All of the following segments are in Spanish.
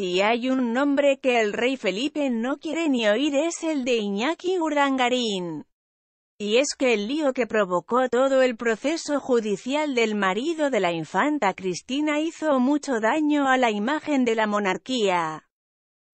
Si hay un nombre que el rey Felipe no quiere ni oír es el de Iñaki Urdangarín. Y es que el lío que provocó todo el proceso judicial del marido de la infanta Cristina hizo mucho daño a la imagen de la monarquía.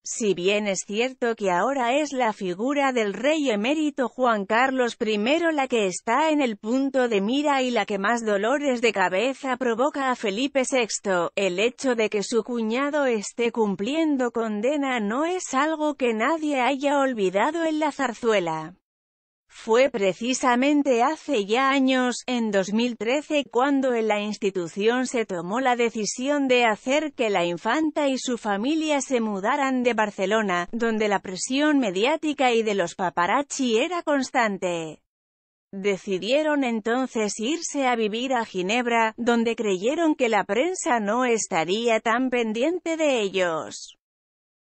Si bien es cierto que ahora es la figura del rey emérito Juan Carlos I la que está en el punto de mira y la que más dolores de cabeza provoca a Felipe VI, el hecho de que su cuñado esté cumpliendo condena no es algo que nadie haya olvidado en la zarzuela. Fue precisamente hace ya años, en 2013, cuando en la institución se tomó la decisión de hacer que la infanta y su familia se mudaran de Barcelona, donde la presión mediática y de los paparazzi era constante. Decidieron entonces irse a vivir a Ginebra, donde creyeron que la prensa no estaría tan pendiente de ellos.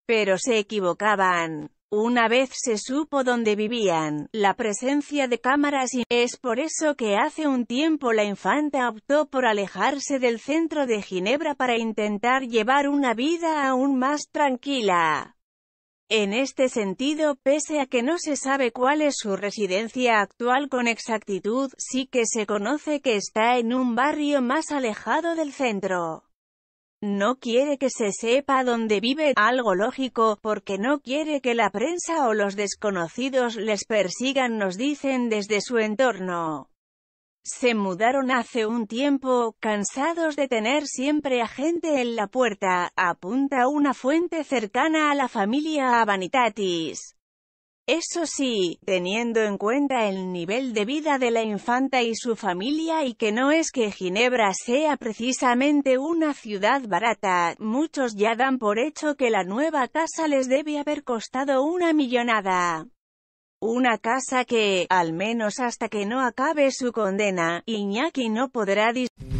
Pero se equivocaban. Una vez se supo dónde vivían, la presencia de cámaras y... Es por eso que hace un tiempo la infanta optó por alejarse del centro de Ginebra para intentar llevar una vida aún más tranquila. En este sentido, pese a que no se sabe cuál es su residencia actual con exactitud, sí que se conoce que está en un barrio más alejado del centro. No quiere que se sepa dónde vive, algo lógico, porque no quiere que la prensa o los desconocidos les persigan nos dicen desde su entorno. Se mudaron hace un tiempo, cansados de tener siempre a gente en la puerta, apunta una fuente cercana a la familia Abanitatis. Eso sí, teniendo en cuenta el nivel de vida de la infanta y su familia y que no es que Ginebra sea precisamente una ciudad barata, muchos ya dan por hecho que la nueva casa les debe haber costado una millonada. Una casa que, al menos hasta que no acabe su condena, Iñaki no podrá disfrutar.